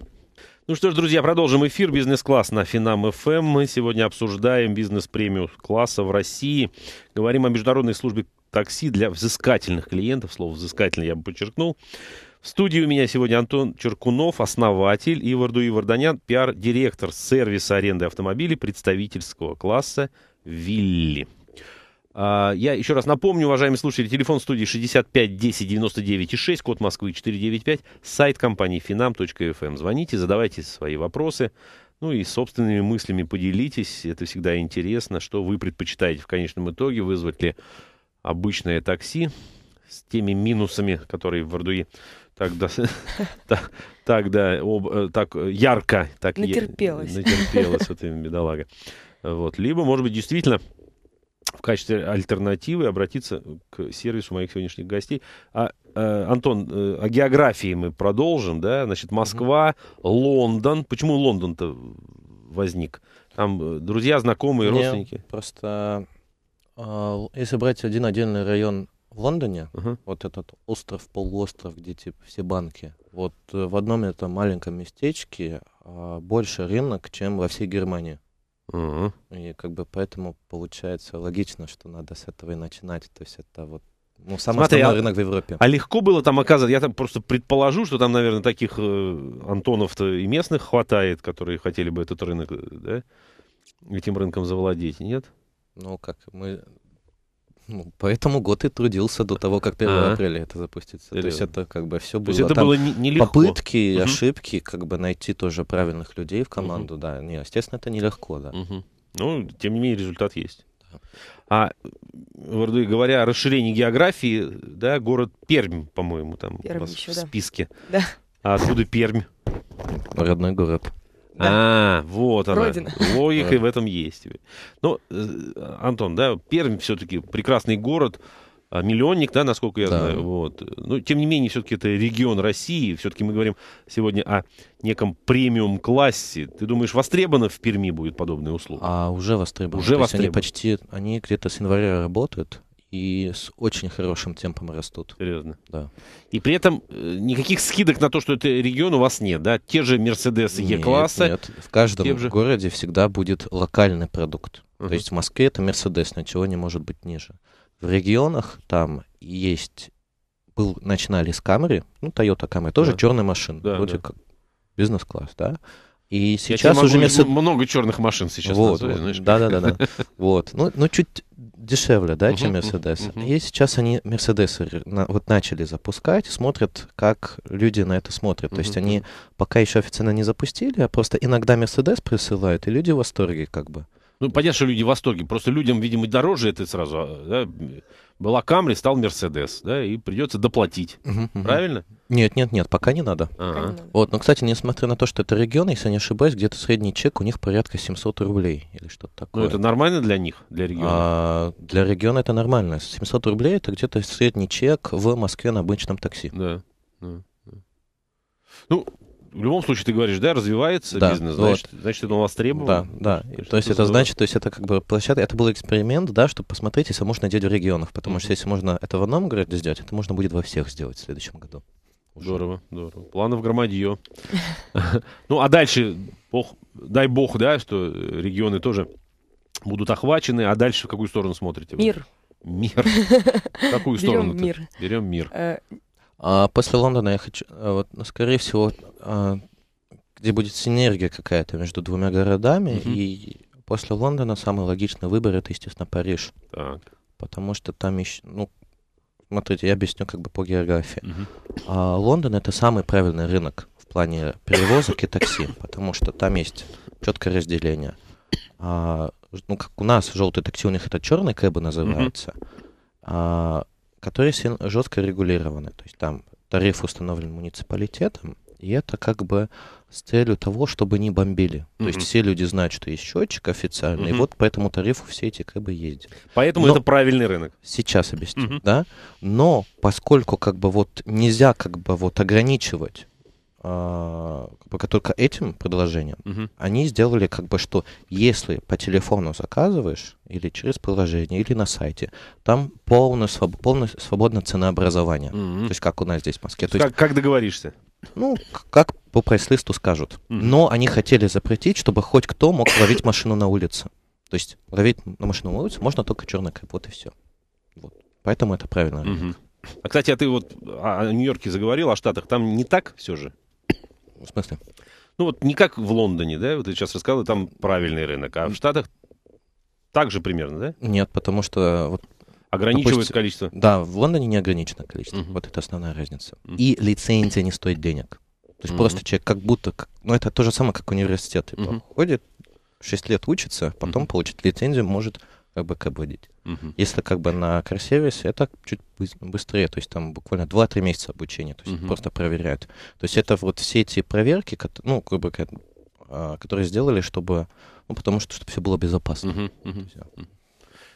Speaker 1: Ну что ж, друзья, продолжим эфир «Бизнес-класс» на Финам ФМ. Эм. Мы сегодня обсуждаем бизнес-премию класса в России. Говорим о международной службе такси для взыскательных клиентов. Слово «взыскательный» я бы подчеркнул. В студии у меня сегодня Антон Черкунов, основатель, и Вардуи Варданян, пиар-директор сервиса аренды автомобилей представительского класса «Вилли». А, я еще раз напомню, уважаемые слушатели, телефон студии 65 10 99 6, код Москвы 495, сайт компании finam.fm. Эм. Звоните, задавайте свои вопросы, ну и собственными мыслями поделитесь. Это всегда интересно, что вы предпочитаете в конечном итоге, вызвать ли обычное такси с теми минусами, которые в Ардуи так, э, так, ярко так натерпелась. вот этим бедолага. Вот. Либо, может быть, действительно в качестве альтернативы обратиться к сервису моих сегодняшних гостей. А, э, Антон, э, о географии мы продолжим, да? Значит, Москва, Лондон. Почему Лондон-то возник? Там э, друзья, знакомые, Мне родственники? Просто, а, если брать один отдельный район в Лондоне, uh-huh. вот
Speaker 3: этот остров, полуостров, где типа все банки, вот в одном этом маленьком местечке а, больше рынок, чем во всей Германии. Угу. И как бы поэтому получается логично, что надо с этого и начинать. То есть это вот ну, самый Смотри, основной а, рынок в Европе. А
Speaker 1: легко было там оказаться? Я там просто предположу, что там, наверное, таких э, Антонов-то и местных хватает, которые хотели бы этот рынок, э, да? Этим рынком завладеть, нет?
Speaker 3: Ну, как мы ну,
Speaker 1: поэтому год и трудился до того, как 1 А-а.
Speaker 3: апреля это запустится. Или... То есть это как бы все было. То есть это Там было нелегко. Попытки, угу. ошибки, как бы найти
Speaker 1: тоже правильных людей в команду, угу. да. Не, естественно, это нелегко, да. Угу. Ну, тем не менее, результат есть. А говоря о расширении географии, да, город Пермь, по-моему, там Пермь у вас еще, в списке. Да. А откуда Пермь? Родной город. Да. А, вот она. Родина. Логика в этом есть. Ну, э, Антон, да, Пермь все-таки прекрасный город, а миллионник, да, насколько я да. знаю. Вот. Но, ну, тем не менее, все-таки это регион России. Все-таки мы говорим сегодня о неком премиум-классе. Ты думаешь, востребовано в Перми будет подобная услуга? А уже востребовано. Уже востребовано. Они почти, они где-то с января работают и с очень хорошим темпом растут. Серьезно? Да. И при этом э, никаких скидок на то, что это регион у вас нет, да? Те же Mercedes e класса Нет, нет, в каждом же... городе всегда будет локальный продукт. Uh-huh. То есть в
Speaker 3: Москве это Mercedes, ничего не может быть ниже. В регионах там есть... Был, начинали с Camry, ну, Toyota Camry, тоже да. черная машина, да, вроде да. как бизнес-класс,
Speaker 1: да? И сейчас могу, уже Мерседес... Много черных машин сейчас вот, называют, вот, Да, да, да, да. Вот. Ну,
Speaker 3: ну, чуть дешевле, да, чем Мерседес. И сейчас они Мерседесы вот начали запускать, смотрят, как люди на это смотрят. То есть они пока еще официально не запустили, а просто иногда Мерседес присылают, и люди в восторге как бы.
Speaker 1: Ну, понятно, что люди в восторге. Просто людям, видимо, дороже это сразу. А, да? Была Камри, стал Мерседес, да, и придется доплатить. Угу, угу. Правильно?
Speaker 3: Нет, нет, нет, пока не надо. Ага. Вот, но, кстати, несмотря на то, что это регион, если я не ошибаюсь, где-то средний чек у них порядка 700 рублей или что-то такое. Ну, это нормально для них, для региона? А, для региона это нормально. 700 рублей это где-то средний чек в Москве на обычном такси. Да.
Speaker 1: да, да. Ну, в любом случае ты говоришь, да, развивается да, бизнес, вот. значит, у он востребован. Да, да. Значит, то есть это
Speaker 3: значит, то есть это как бы площадка, это был эксперимент, да, чтобы посмотреть, если можно делать в регионах, потому mm-hmm. что если можно это в одном городе сделать, это можно будет во всех сделать в следующем году.
Speaker 1: Уже. Здорово, здорово. Планов громадье. Ну, а дальше, бог, дай бог, да, что регионы тоже будут охвачены, а дальше в какую сторону смотрите? Мир. Мир. В какую сторону? Берем мир. Берем мир. Э,
Speaker 3: а после Лондона я хочу, э, вот, ну, скорее всего, а, где будет синергия какая-то между двумя городами, mm-hmm. и после Лондона самый логичный выбор это, естественно, Париж. Так. Потому что там еще, ну, смотрите, я объясню как бы по географии. Mm-hmm. А, Лондон это самый правильный рынок в плане перевозок и такси, потому что там есть четкое разделение. А, ну, как у нас желтый такси, у них это черный кэбы называется. Mm-hmm. А, которые жестко регулированы. То есть там тариф установлен муниципалитетом, и это как бы с целью того, чтобы не бомбили. Mm-hmm. То есть все люди знают, что есть счетчик официальный, mm-hmm. и вот по этому тарифу все эти как бы ездят. Поэтому Но это
Speaker 1: правильный рынок.
Speaker 3: Сейчас объясню, mm-hmm. да. Но поскольку как бы вот нельзя как бы вот ограничивать только, а, только этим предложением, угу. они сделали как бы, что если по телефону заказываешь или через приложение, или на сайте, там полное, своб, полное свободное ценообразование. Угу. То есть как у нас здесь в Москве. То как,
Speaker 1: как договоришься? Ну,
Speaker 3: как по прайс-листу скажут. Угу. Но они хотели запретить, чтобы хоть кто мог ловить машину на улице. То есть ловить на машину на улице можно только черный кэп, вот и все. Вот. Поэтому это правильно. Угу.
Speaker 1: А, кстати, а ты вот о Нью-Йорке заговорил, о Штатах. Там не так все же? В смысле? Ну вот не как в Лондоне, да? Вот ты сейчас рассказывал, там правильный рынок, а в Штатах также примерно, да?
Speaker 3: Нет, потому что э, вот Ограничивается допустим, количество? Да, в Лондоне не ограничено количество. Uh-huh. Вот это основная разница. Uh-huh. И лицензия не стоит денег. То есть uh-huh. просто человек как будто... Как, ну, это то же самое, как университет. Типа, uh-huh. ходит, 6 лет учится, потом uh-huh. получит лицензию, может как бы как водить. Угу. Если как бы на кросс-сервисе, это чуть быстрее, то есть там буквально 2-3 месяца обучения, то есть угу. просто проверяют. То есть это вот все эти проверки, ну, как бы, которые сделали, чтобы, ну, потому что, чтобы все было безопасно. Угу, угу.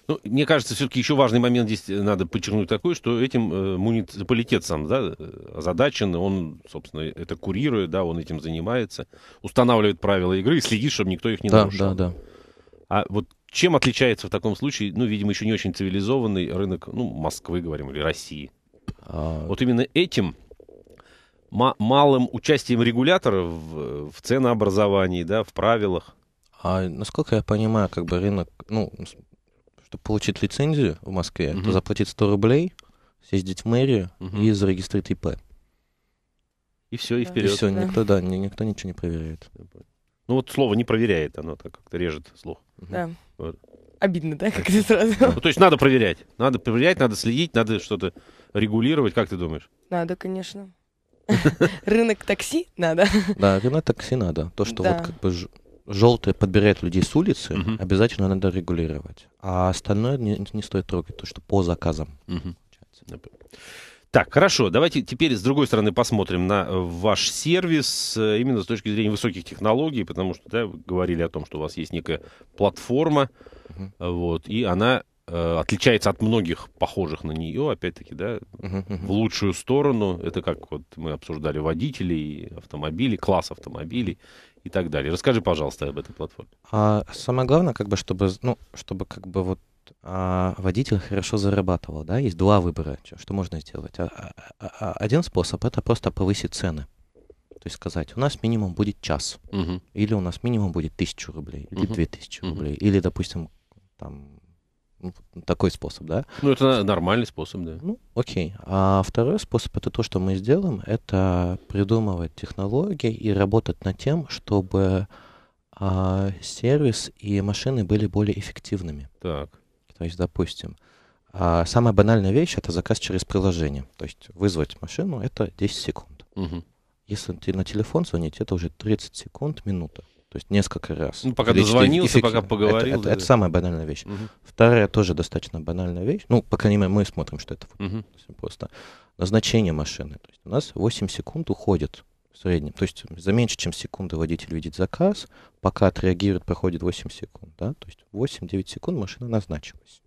Speaker 1: Ну, мне кажется, все-таки еще важный момент здесь э, надо подчеркнуть такой, что этим э, муниципалитет сам да, э, озадачен, он, собственно, это курирует, да, он этим занимается, устанавливает правила игры и следит, чтобы никто их не да, нарушал. Да, да. А вот чем отличается в таком случае, ну, видимо, еще не очень цивилизованный рынок, ну, Москвы, говорим, или России? А... Вот именно этим малым участием регулятора в, в ценообразовании, да, в правилах.
Speaker 3: А насколько я понимаю, как бы рынок, ну, чтобы получить лицензию в Москве, угу. Uh -huh. это заплатить 100 рублей, съездить в мэрию Uh
Speaker 1: -huh. и зарегистрировать ИП. И все, и вперед. И все, никто, да,
Speaker 3: никто ничего не проверяет.
Speaker 1: Ну вот слово не проверяет, оно так как-то режет слух. Да. Вот.
Speaker 2: Обидно, да, как это сразу? Ну, то
Speaker 1: есть надо проверять. Надо проверять, надо следить, надо что-то регулировать. Как ты думаешь?
Speaker 2: Надо, конечно. Рынок такси надо.
Speaker 3: Да, рынок такси надо. То, что вот как бы желтые подбирают людей с улицы, обязательно надо регулировать. А остальное не, стоит трогать, то, что по заказам.
Speaker 1: Так, хорошо, давайте теперь с другой стороны посмотрим на э, ваш сервис э, именно с точки зрения высоких технологий, потому что да, вы говорили о том, что у вас есть некая платформа, uh-huh. вот, и она э, отличается от многих похожих на нее, опять-таки, да, uh-huh, в лучшую сторону. Это как вот мы обсуждали водителей, автомобили, класс автомобилей и так далее. Расскажи, пожалуйста, об этой платформе.
Speaker 3: А самое главное, как бы, чтобы, ну, чтобы как бы вот а водитель хорошо зарабатывал, да, есть два выбора, что можно сделать. А, а, а, один способ это просто повысить цены. То есть сказать, у нас минимум будет час, угу. или у нас минимум будет тысячу рублей, или угу. две тысячи рублей, или, допустим, там ну, такой способ, да?
Speaker 1: Ну, это нормальный способ, да. Ну,
Speaker 3: окей. А второй способ, это то, что мы сделаем, это придумывать технологии и работать над тем, чтобы а, сервис и машины были более эффективными. Так. То есть, допустим, а, самая банальная вещь – это заказ через приложение. То есть вызвать машину – это 10 секунд. Угу. Если ты на телефон звонить, это уже 30 секунд, минута. То есть несколько раз. Ну, пока Или дозвонился, эффект... пока поговорил. Это, это, да. это самая банальная вещь. Угу. Вторая тоже достаточно банальная вещь. Ну, по крайней мере, мы смотрим, что это угу. просто назначение машины. То есть у нас 8 секунд уходит в среднем. То есть за меньше, чем секунды водитель видит заказ, пока отреагирует, проходит 8 секунд. Да? То есть 8-9 секунд машина назначилась.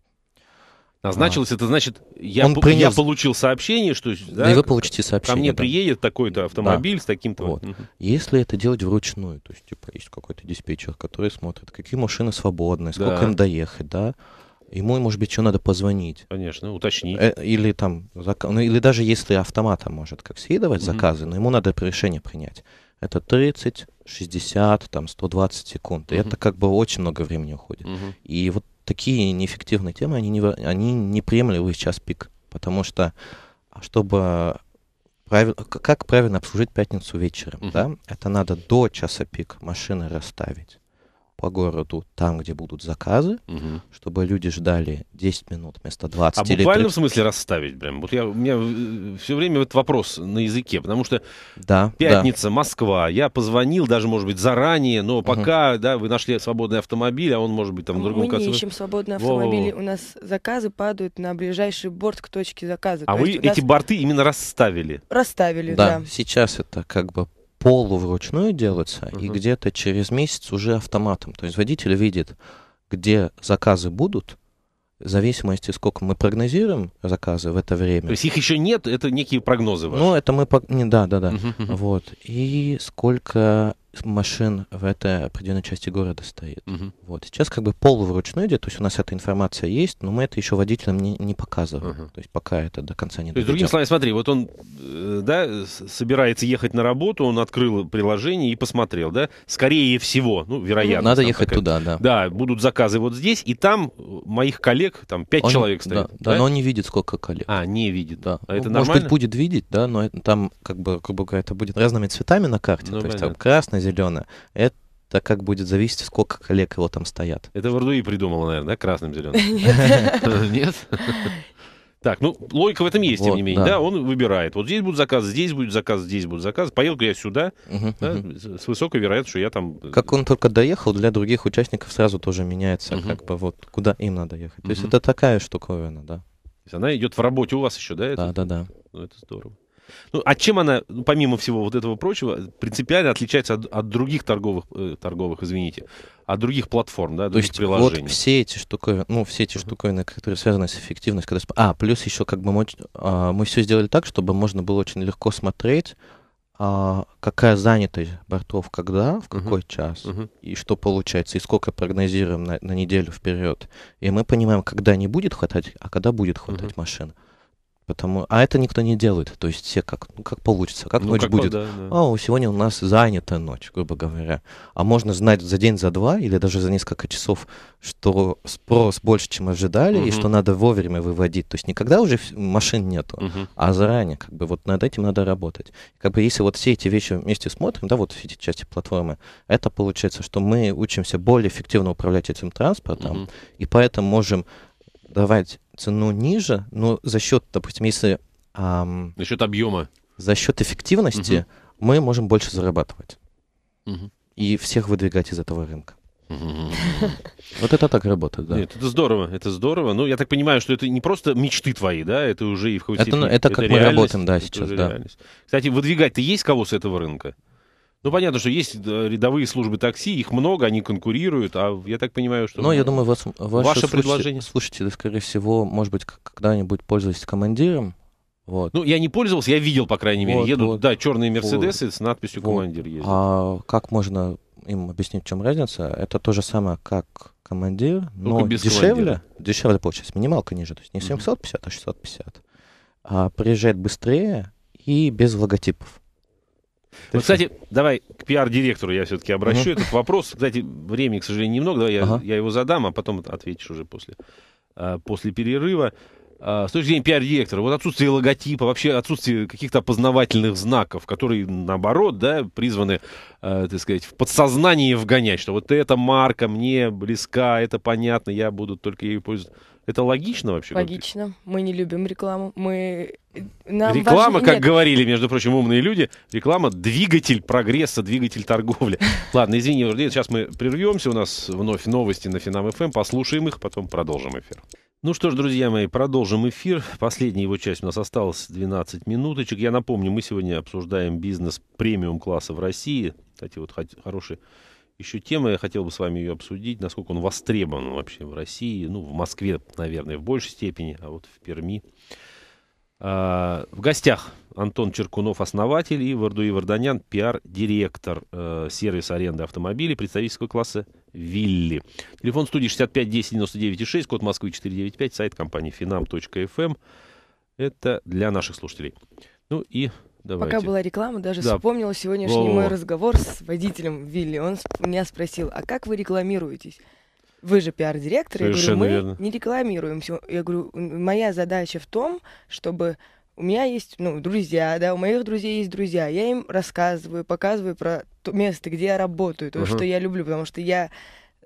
Speaker 3: Назначилась, а, это
Speaker 1: значит, я, он по, я получил сообщение, что да, и вы получите сообщение, ко мне да. приедет такой-то автомобиль да. с таким-то. Вот. Угу.
Speaker 3: Если это делать вручную, то есть типа есть какой-то диспетчер, который смотрит, какие машины свободны, сколько да. им доехать, да, Ему, может быть, что надо позвонить. Конечно, уточнить. Э, или там, ну, или даже если автоматом может как следовать угу. заказы, но ему надо решение принять. Это 30, 60, там 120 секунд. И это как бы очень много времени уходит. Угу. И вот такие неэффективные темы, они, не, они неприемлемы в час пик. Потому что, а чтобы правиль, как правильно обслужить пятницу вечером, угу. да, это надо до часа пик машины расставить по городу, там, где будут заказы, угу. чтобы люди ждали 10 минут вместо 20. А буквально 30... в
Speaker 1: смысле расставить прям? Вот я, у меня э, все время этот вопрос на языке, потому что да, пятница, да. Москва, я позвонил даже, может быть, заранее, но угу. пока, да, вы нашли свободный автомобиль, а он, может быть, там в другом Мы конце... Мы не ищем свободные автомобили,
Speaker 2: у нас заказы падают на ближайший борт к точке заказа. А То вы эти нас...
Speaker 1: борты именно
Speaker 3: расставили? Расставили, да. да. Сейчас это как бы полу вручную делаются, угу. и где-то через месяц уже автоматом. То есть водитель видит, где заказы будут, в зависимости, сколько мы прогнозируем заказы в это время. То есть их
Speaker 1: еще нет, это некие прогнозы ваши? Ну,
Speaker 3: это мы... Да, да, да. Угу, угу. Вот. И сколько машин в этой определенной части города стоит. Угу. Вот. Сейчас как бы пол вручную идет, то есть у нас эта информация есть, но мы это еще водителям не, не показываем. Угу. То есть пока это до конца не То есть, другими словами,
Speaker 1: смотри, вот он э, да, собирается ехать на работу, он открыл приложение и посмотрел, да, скорее всего, ну, ну вероятно. Ну, надо ехать туда, да. Да, будут заказы вот здесь, и там моих коллег, там, пять он, человек стоит. Да, да, да, но он не видит, сколько коллег. А, не видит. Да. А ну, это нормально? Может быть, будет
Speaker 3: видеть, да, но там, как бы, грубо говоря, это будет разными цветами на карте, ну, то понятно. есть там красный, зеленое. Это так как будет зависеть, сколько коллег его там стоят.
Speaker 1: Это Вардуи придумала, наверное, да, красным зеленым? Нет. Так, ну, логика в этом есть, тем не менее. Да, он выбирает. Вот здесь будет заказ, здесь будет заказ, здесь будет заказ. Поеду я сюда, с высокой вероятностью, что я там... Э, как
Speaker 3: он только доехал, для других участников сразу тоже меняется, как бы вот, куда им надо ехать. То есть это такая штуковина, да.
Speaker 1: она идет в работе у вас еще, да? Да, да, да. Ну, это здорово. Ну, а чем она, ну, помимо всего вот этого прочего, принципиально отличается от, от других торговых, э, торговых, извините, от других платформ, да, других То есть приложений? вот
Speaker 3: все эти штуковины, ну, все эти штуковины, которые связаны с эффективностью, когда... А, плюс еще как бы мы, а, мы все сделали так, чтобы можно было очень легко смотреть, а, какая занятость бортов когда, в какой uh-huh. час, uh-huh. и что получается, и сколько прогнозируем на, на неделю вперед. И мы понимаем, когда не будет хватать, а когда будет хватать uh-huh. машин. Потому, а это никто не делает. То есть все как, ну, как получится, как ну, ночь как будет. Да, да. А, сегодня у нас занята ночь, грубо говоря. А можно знать за день, за два или даже за несколько часов, что спрос больше, чем ожидали, угу. и что надо вовремя выводить. То есть никогда уже машин нету, угу. а заранее, как бы вот над этим надо работать. Как бы если вот все эти вещи вместе смотрим, да, вот все эти части платформы, это получается, что мы учимся более эффективно управлять этим транспортом, угу. и поэтому можем давать цену ниже, но за счет, допустим, если... Эм, за
Speaker 1: счет объема.
Speaker 3: За счет эффективности угу. мы можем больше зарабатывать. Угу. И всех выдвигать из этого рынка. Вот это так работает, да. Нет,
Speaker 1: это здорово, это здорово. Ну, я так понимаю, что это не просто мечты твои, да, это уже и в какой-то это, ну, степени, это, это как это мы работаем, да, сейчас, да. Реальность. Кстати, выдвигать-то есть кого с этого рынка? Ну, понятно, что есть рядовые службы такси, их много, они конкурируют, а я так понимаю, что... Ну, я думаю, вас, ваше, ваше слушатели, предложение...
Speaker 3: слушатели, скорее всего, может быть, когда-нибудь пользуясь командиром, вот.
Speaker 1: Ну, я не пользовался, я видел, по крайней мере. Вот, Едут, вот, да, черные Мерседесы вот, с надписью «Командир» ездят.
Speaker 3: А как можно им объяснить, в чем разница? Это то же самое, как командир, но без дешевле. Командира. Дешевле получается, минималка ниже. То есть не 750, mm-hmm. а 650. А приезжает быстрее и без логотипов. Вот, кстати,
Speaker 1: давай к пиар-директору я все-таки обращу угу. этот вопрос. Кстати, времени, к сожалению, немного. Давай я, я его задам, а потом ответишь уже после, а, после перерыва. А, с точки зрения пиар-директора, вот отсутствие логотипа, вообще отсутствие каких-то опознавательных знаков, которые, наоборот, да, призваны, э, так сказать, в подсознание вгонять, что вот эта марка мне близка, это понятно, я буду только ею пользоваться. Это логично вообще?
Speaker 2: Логично. Мы не любим рекламу. Мы... Нам реклама, важно... как Нет.
Speaker 1: говорили, между прочим, умные люди, реклама — двигатель прогресса, двигатель торговли. Ладно, извини, сейчас мы прервемся, у нас вновь новости на Финам-ФМ, эм, послушаем их, потом продолжим эфир. Ну что ж, друзья мои, продолжим эфир. Последняя его часть у нас осталась 12 минуточек. Я напомню, мы сегодня обсуждаем бизнес премиум класса в России. Кстати, вот хороший еще тема, я хотел бы с вами ее обсудить, насколько он востребован вообще в России, ну, в Москве, наверное, в большей степени, а вот в Перми. А, в гостях Антон Черкунов, основатель, и Вардуи Варданян, пиар-директор э, сервиса аренды автомобилей представительского класса «Вилли». Телефон студии 65 10 99 6, код Москвы 495, сайт компании finam.fm. Эм». Это для наших слушателей. Ну и Давайте. Пока была реклама, даже да. вспомнила сегодняшний Во-во. мой
Speaker 2: разговор с водителем Вилли. Он меня спросил, а как вы рекламируетесь? Вы же пиар-директор. Совершенно я говорю, мы верно. не рекламируемся. Я говорю, моя задача в том, чтобы у меня есть, ну, друзья, да, у моих друзей есть друзья. Я им рассказываю, показываю про то место, где я работаю, то, uh-huh. что я люблю, потому что я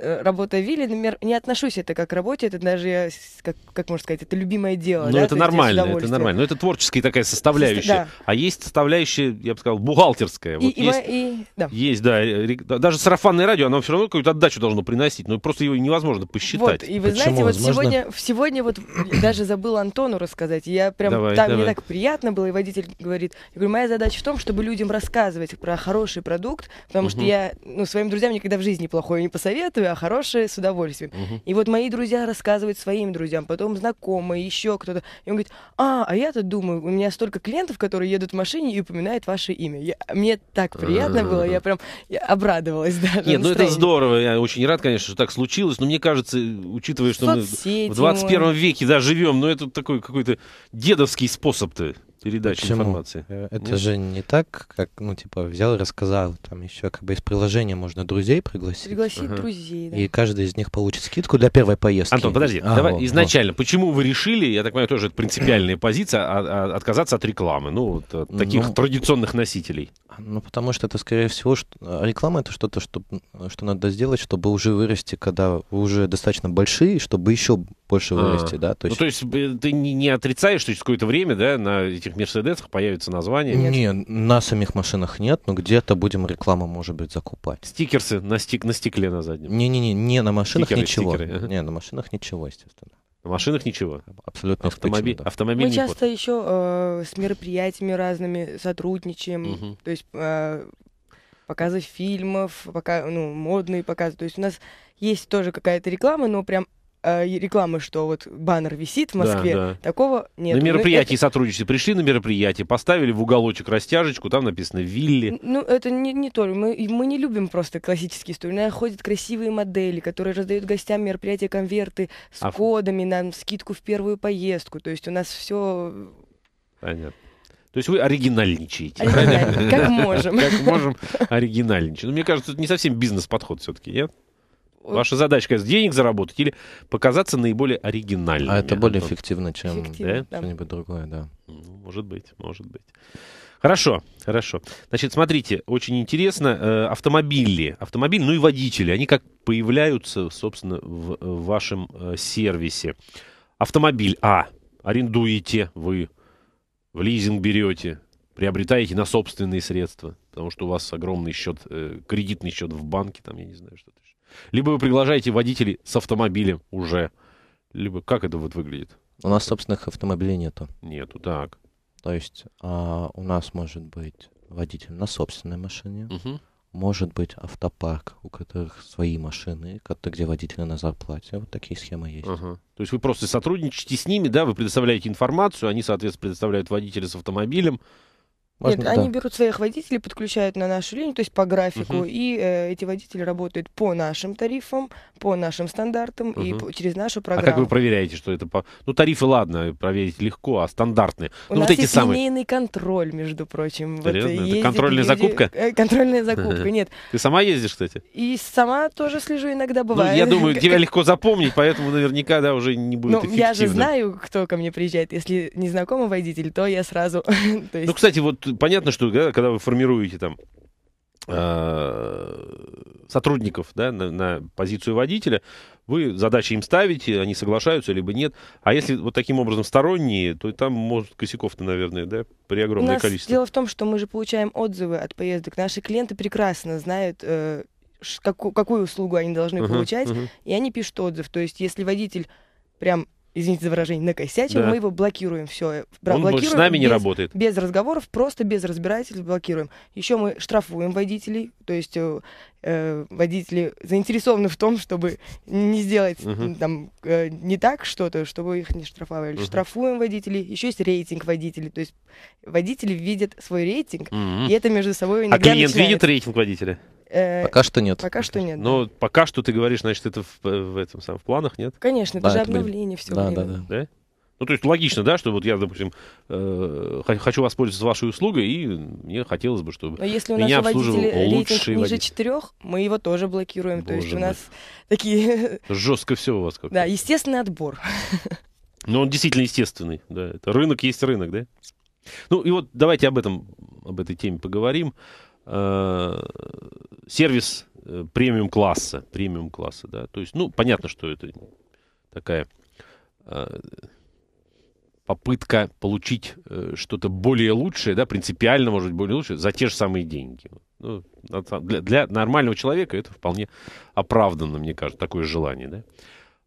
Speaker 2: Э, работа Вилли, например, не отношусь это как к работе, это даже, я, как, как можно сказать, это любимое дело. Ну, да? это, нормально, это нормально,
Speaker 1: но ну, это творческая такая составляющая. Да. А есть составляющая, я бы сказал, бухгалтерская. И, вот и, есть, и, да. есть, да. Э, даже сарафанное радио, оно все равно какую-то отдачу должно приносить, но просто его невозможно посчитать. Вот, и вы Почему? знаете, вот возможно? сегодня,
Speaker 2: сегодня вот даже забыл Антону рассказать, я прям, давай, там давай. мне так приятно было, и водитель говорит, я говорю, моя задача в том, чтобы людям рассказывать про хороший продукт, потому угу. что я, ну, своим друзьям никогда в жизни плохое не посоветую, хорошее с удовольствием. Угу. И вот мои друзья рассказывают своим друзьям, потом знакомые, еще кто-то. И он говорит, а, а я-то думаю, у меня столько клиентов, которые едут в машине и упоминают ваше имя. Я, мне так приятно было, я прям я обрадовалась даже. Нет, настроение. ну это
Speaker 1: здорово, я очень рад, конечно, что так случилось, но мне кажется, учитывая, что Соцсети, мы в 21 веке, да, живем, но ну это такой какой-то дедовский способ-то передачи Почему? информации. Э, это Нет? же
Speaker 3: не так, как, ну, типа, взял и рассказал. Там еще как бы из приложения можно друзей пригласить. Пригласить ага. друзей, да. И каждый из них получит скидку для первой поездки. Антон, подожди, а, давай о, изначально,
Speaker 1: о. почему вы решили, я так понимаю, тоже это принципиальная позиция, а, а, отказаться от рекламы, ну, вот, от ну, таких ну, традиционных носителей?
Speaker 3: Ну, потому что это, скорее всего, что, а, реклама — это что-то, что, что надо сделать, чтобы уже вырасти, когда вы уже достаточно большие, чтобы еще больше а. вырасти, да. То ну,
Speaker 1: есть... Ну, то есть э, ты не, не отрицаешь, что через какое-то время, да, на этих Мерседесах появится название? Нет. Не,
Speaker 3: на самих машинах нет, но где-то будем рекламу, может быть, закупать.
Speaker 1: Стикерсы на, стик на стекле на заднем? Не-не-не, не на машинах стикеры, ничего. Стикеры, Не, на машинах ничего, естественно. На машинах ничего. Абсолютно автомобиль. Да. автомобиль Мы часто
Speaker 2: под. еще э, с мероприятиями разными сотрудничаем, угу. то есть э, показы фильмов, пока ну модные показы. То есть у нас есть тоже какая-то реклама, но прям Э, рекламы, что вот баннер висит в Москве, да, да. такого нет. На ну, мероприятии ну, это...
Speaker 1: сотрудничество пришли на мероприятие, поставили в уголочек растяжечку, там написано «Вилли».
Speaker 2: Ну, это не, не то. Мы, мы не любим просто классические истории. Наверное, ходят красивые модели, которые раздают гостям мероприятия конверты с а... кодами, нам скидку в первую поездку. То есть у нас все...
Speaker 1: Понятно. То есть вы оригинальничаете. Как можем. Как можем оригинальничать. Но ну, мне кажется, это не совсем бизнес-подход все-таки, нет? Э, Ваша задачка денег заработать или показаться наиболее оригинальным. А это а более эффективно, чем да? что-нибудь другое, да. Ну, может быть, может быть. Хорошо, хорошо. Значит, смотрите, очень интересно, э, автомобили, автомобиль ну и водители, они как появляются, собственно, в э, вашем сервисе. Автомобиль, а, арендуете вы, в лизинг берете, приобретаете на собственные средства, потому что у вас огромный счет, кредитный счет в банке, там, я не знаю, что-то либо вы приглашаете водителей с автомобилем уже. Либо как это вот выглядит?
Speaker 3: У нас собственных автомобилей нету.
Speaker 1: Нету, так. То есть
Speaker 3: а, у нас может быть водитель на собственной машине, угу. может быть автопарк, у которых свои машины, где водители на зарплате. Вот такие схемы есть. Ага.
Speaker 1: То есть вы просто сотрудничаете с ними, да, вы предоставляете информацию, они, соответственно, предоставляют водителя с автомобилем,
Speaker 2: можно, Нет, да. они берут своих водителей, подключают на нашу линию, то есть по графику, угу. и э, эти водители работают по нашим тарифам, по нашим стандартам угу. и по, через нашу программу. А как вы
Speaker 1: проверяете, что это по... Ну, тарифы, ладно, проверить легко, а стандартные. У ну, нас вот эти есть самые...
Speaker 2: линейный контроль, между прочим. Вот, это контрольная люди... закупка? Э, контрольная закупка, нет.
Speaker 1: Ты сама ездишь, кстати?
Speaker 2: И сама тоже слежу иногда, ну, бывает. Ну, я думаю, тебя легко
Speaker 1: запомнить, поэтому наверняка, да, уже не будет эффективно. Ну я же знаю,
Speaker 2: кто ко мне приезжает. Если незнакомый водитель, то я сразу...
Speaker 1: Ну, кстати, вот понятно, что да, когда вы формируете там э, сотрудников да, на, на позицию водителя, вы задачи им ставите, они соглашаются, либо нет. А если вот таким образом сторонние, то там может косяков-то, наверное, да, при огромное У количество.
Speaker 2: Дело в том, что мы же получаем отзывы от поездок. Наши клиенты прекрасно знают, э, каку, какую услугу они должны uh-huh, получать, uh-huh. и они пишут отзыв. То есть, если водитель прям извините за выражение, накосячил, да. мы его блокируем, все. Он блокируем, с нами не без, работает. Без разговоров, просто без разбирательств блокируем. Еще мы штрафуем водителей, то есть э, э, водители заинтересованы в том, чтобы не сделать uh-huh. там э, не так что-то, чтобы их не штрафовали. Uh-huh. Штрафуем водителей, еще есть рейтинг водителей, то есть водители видят свой рейтинг, uh-huh. и это между собой иногда А клиент начинает. видит
Speaker 1: рейтинг водителя? Э, пока что нет. Пока что нет. Но ну, да. пока что ты говоришь, значит, это в, в этом самом в планах, нет? Конечно, это да, же это обновление будет... все да, время. Да, да, да. Ну, то есть логично, да, что вот я, допустим, э, хочу воспользоваться вашей услугой, и мне хотелось бы, чтобы Но если у нас меня обслуживал лучший ниже
Speaker 2: четырех, мы его тоже блокируем. Боже то есть мой. у нас такие... Жестко все у вас как -то. Да, естественный отбор.
Speaker 1: Но он действительно естественный, да. Это рынок есть рынок, да? Ну и вот давайте об этом, об этой теме поговорим. Э, сервис э, премиум класса, премиум класса, да. То есть, ну, понятно, что это такая э, попытка получить э, что-то более лучшее, да, принципиально, может быть, более лучшее, за те же самые деньги. Ну, для, для нормального человека это вполне оправданно, мне кажется, такое желание, да.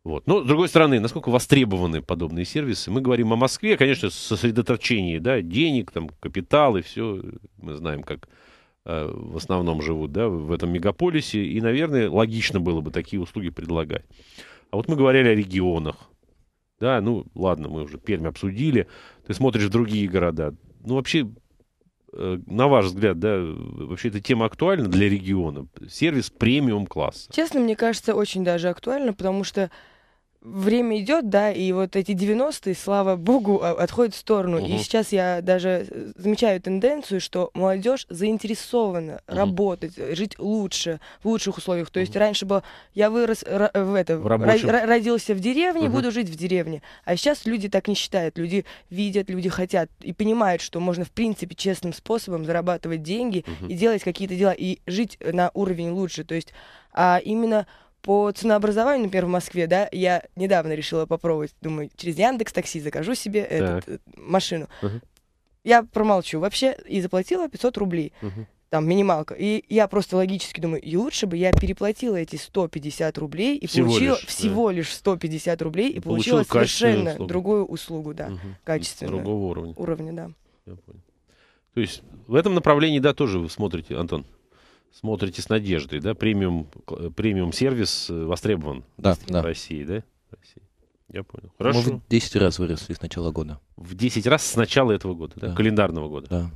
Speaker 1: Вот. Но, с другой стороны, насколько востребованы подобные сервисы? Мы говорим о Москве, конечно, сосредоточении да, денег, там, капитал и все. Мы знаем, как Э, в основном живут да, в этом мегаполисе, и, наверное, логично было бы такие услуги предлагать. А вот мы говорили о регионах. Да, ну ладно, мы уже Пермь обсудили. Ты смотришь другие города. Ну вообще, э, на ваш взгляд, да, вообще эта тема актуальна для региона? Сервис премиум класса.
Speaker 2: Честно, мне кажется, очень даже актуально, потому что время идет, да, и вот эти 90-е, слава богу, а, отходят в сторону. Угу. И сейчас я даже э, замечаю тенденцию, что молодежь заинтересована угу. работать, жить лучше, в лучших условиях. То угу. есть раньше было, я вырос э, в этом, в рабочем... родился в деревне, угу. буду жить в деревне. А сейчас люди так не считают. Люди видят, люди хотят и понимают, что можно, в принципе, честным способом зарабатывать деньги угу. и делать какие-то дела, и жить на уровень лучше. То есть а именно по ценообразованию, например, в Москве, да, я недавно решила попробовать, думаю, через Яндекс Такси закажу себе этот, э, машину. Угу. Я промолчу вообще и заплатила 500 рублей. Угу там минималка. И я просто логически думаю, и лучше бы я переплатила эти 150 рублей и всего получила лишь, всего да. лишь 150 рублей и получила, получила совершенно услугу. другую услугу, да, угу. качественную. Другого уровня. Уровня, да. Я понял.
Speaker 1: То есть в этом направлении, да, тоже вы смотрите, Антон смотрите с надеждой, да? Премиум, э, премиум сервис э, востребован да, да. в России, да? России. Я понял. Хорошо. Мы в 10 раз выросли с начала года. В 10 раз с начала этого года, да? да. Календарного года. Да.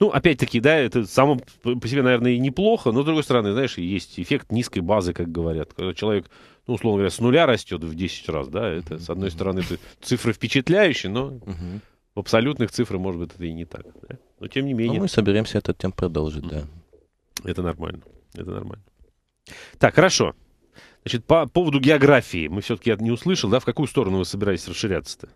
Speaker 1: Ну, опять-таки, да, это само по себе, наверное, и неплохо, но, с другой стороны, знаешь, есть эффект низкой базы, как говорят. Когда человек, ну, условно говоря, с нуля растет в 10 раз, да, это, с одной стороны, цифры впечатляющие, но в абсолютных цифрах, может быть, это и не так. Да? Но тем не менее... Но ну, мы соберемся этот тем продолжить, mm. да. Это нормально. Это нормально. Так, хорошо. Значит, по поводу географии. Мы все-таки не услышал, да? В какую сторону вы собираетесь расширяться-то?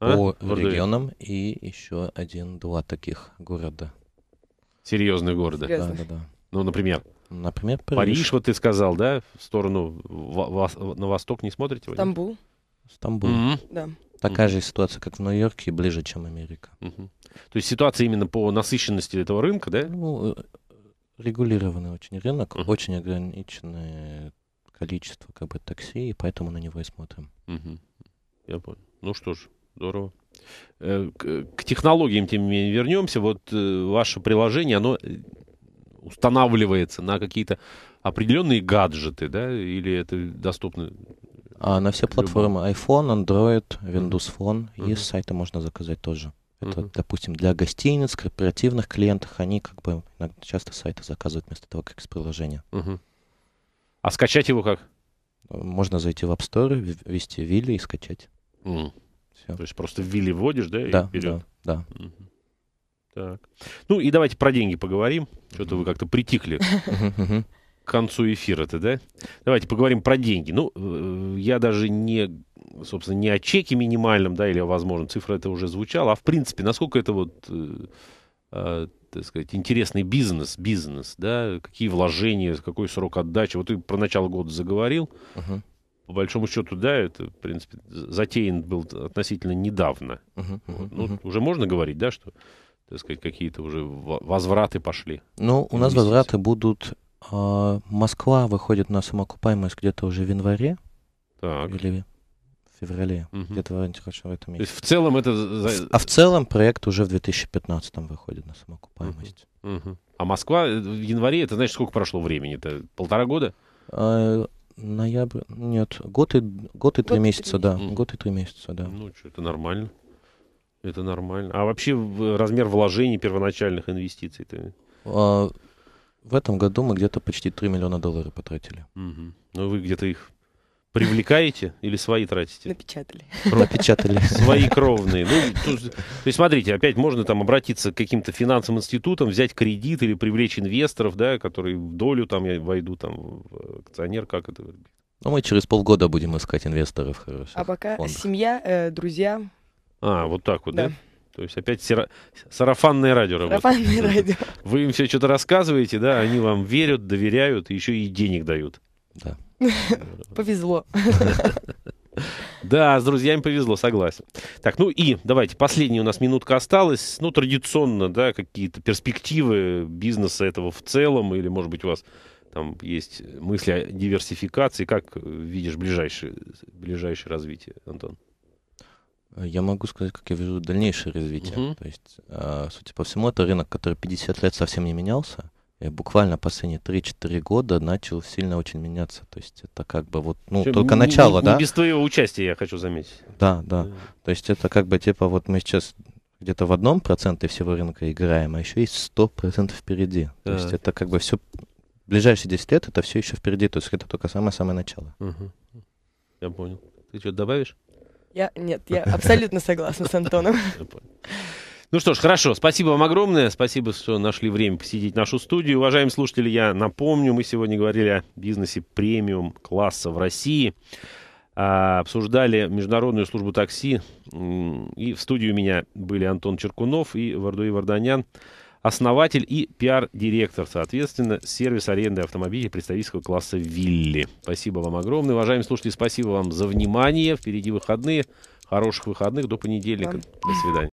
Speaker 1: А? По Бордовик? регионам и еще один-два таких города. Серьезные города? Серьезно. Да, да, да. Ну, например? Например, Париж. Париж, вот ты сказал, да? В сторону, на восток не смотрите? Стамбул. Стамбул. Mm-hmm. Да. Такая mm-hmm. же ситуация, как в Нью-Йорке, ближе, чем Америка. Mm-hmm. То есть ситуация именно по насыщенности этого рынка, да? Ну, э, регулированный
Speaker 3: очень рынок, uh-huh. очень ограниченное количество как бы такси, и поэтому на него и смотрим.
Speaker 1: Uh-huh. Я понял. Ну что ж, здорово. Э, к, технологиям тем не менее вернемся. Вот э, ваше приложение, оно устанавливается на какие-то определенные гаджеты, да, или это доступно?
Speaker 3: А на все платформы iPhone, Android, Windows Phone. Mm-hmm. Есть сайты можно заказать тоже. Это, uh-huh. допустим, для гостиниц, корпоративных клиентов, они как бы иногда, часто сайты заказывают вместо того, как из приложения.
Speaker 1: Uh-huh. А скачать его как?
Speaker 3: Можно зайти в App Store,
Speaker 1: ввести Вилли и скачать. Mm. Все. То есть просто Вилли вводишь, да, и да, вперед? Да, да. Uh-huh. Так. Ну и давайте про деньги поговорим. Что-то вы как-то притихли к концу эфира ты, да? Давайте поговорим про деньги. Ну, э, я даже не, собственно, не о чеке минимальном, да, или, возможно, цифра это уже звучала, а в принципе, насколько это вот, э, э, так сказать, интересный бизнес, бизнес, да, какие вложения, какой срок отдачи. Вот ты про начало года заговорил. Uh-huh. По большому счету, да, это, в принципе, затеян был относительно недавно. Uh-huh, uh-huh. Ну, uh-huh. уже можно говорить, да, что так сказать, какие-то уже возвраты пошли? Ну, у нас возвраты
Speaker 3: будут а, Москва выходит на самоокупаемость где-то уже в январе.
Speaker 1: Так. Или
Speaker 3: в феврале. Угу. Где-то вроде короче, в этом
Speaker 1: месяце. То есть в целом это... А
Speaker 3: в целом проект уже в 2015 выходит на
Speaker 1: самоокупаемость. Угу. Угу. А Москва э, в январе, это значит, сколько прошло времени? Это полтора года?
Speaker 3: А, ноябрь... Нет, год и, год и три месяца, да. Угу. Год и три месяца, да. Ну,
Speaker 1: что, это нормально. Это нормально. А вообще размер вложений первоначальных инвестиций? -то...
Speaker 3: А, в этом году мы где-то почти 3 миллиона долларов
Speaker 1: потратили. Угу. Ну вы где-то их привлекаете или свои тратите? Напечатали. Напечатали. Свои кровные. Ну, то, то есть, смотрите, опять можно там обратиться к каким-то финансовым институтам, взять кредит или привлечь инвесторов, да, которые в долю там я войду, там, в акционер, как это выглядит?
Speaker 3: Ну, мы через полгода будем искать
Speaker 1: инвесторов хороших. А пока фондах.
Speaker 2: семья, э, друзья.
Speaker 1: А, вот так вот, да? да? То есть опять сера... сарафанное радио работает. Сарафанное радио. Вы им все что-то рассказываете, да, они вам верят, доверяют, еще и денег дают. Да. Повезло. Да, с друзьями повезло, согласен. Так, ну и давайте, последняя у нас минутка осталась. Ну, традиционно, да, какие-то перспективы бизнеса этого в целом, или, может быть, у вас там есть мысли о диверсификации. Как э, видишь ближайшее, ближайшее развитие, Антон?
Speaker 3: Э, я могу сказать, как я вижу дальнейшее развитие. Uh -huh. То есть, э, судя по всему, это рынок, который 50 лет совсем не менялся. И буквально последние 3-4 года начал сильно очень меняться. То есть это как бы вот, ну, Все, только не, начало, не, да? Не без
Speaker 1: твоего участия, я хочу заметить. Да, да. да.
Speaker 3: То есть это как бы типа вот мы сейчас где-то в одном проценте всего рынка играем, а еще есть сто процентов впереди. Да. То есть это как бы все, ближайшие 10 лет это все еще впереди, то есть это только самое-самое начало.
Speaker 1: Угу. Я понял. Ты что добавишь?
Speaker 2: Я, нет, я абсолютно согласна с Антоном.
Speaker 1: Ну что ж, хорошо. Спасибо вам огромное. Спасибо, что нашли время посетить нашу студию. Уважаемые слушатели, я напомню, мы сегодня говорили о бизнесе премиум класса в России. А, обсуждали Международную службу такси. И в студию у меня были Антон Черкунов и Вардуи Варданян основатель и пиар-директор, соответственно, сервис аренды автомобилей представительского класса «Вилли». Спасибо вам огромное. Уважаемые слушатели, спасибо вам за внимание. Впереди выходные. Хороших выходных. До понедельника. До свидания.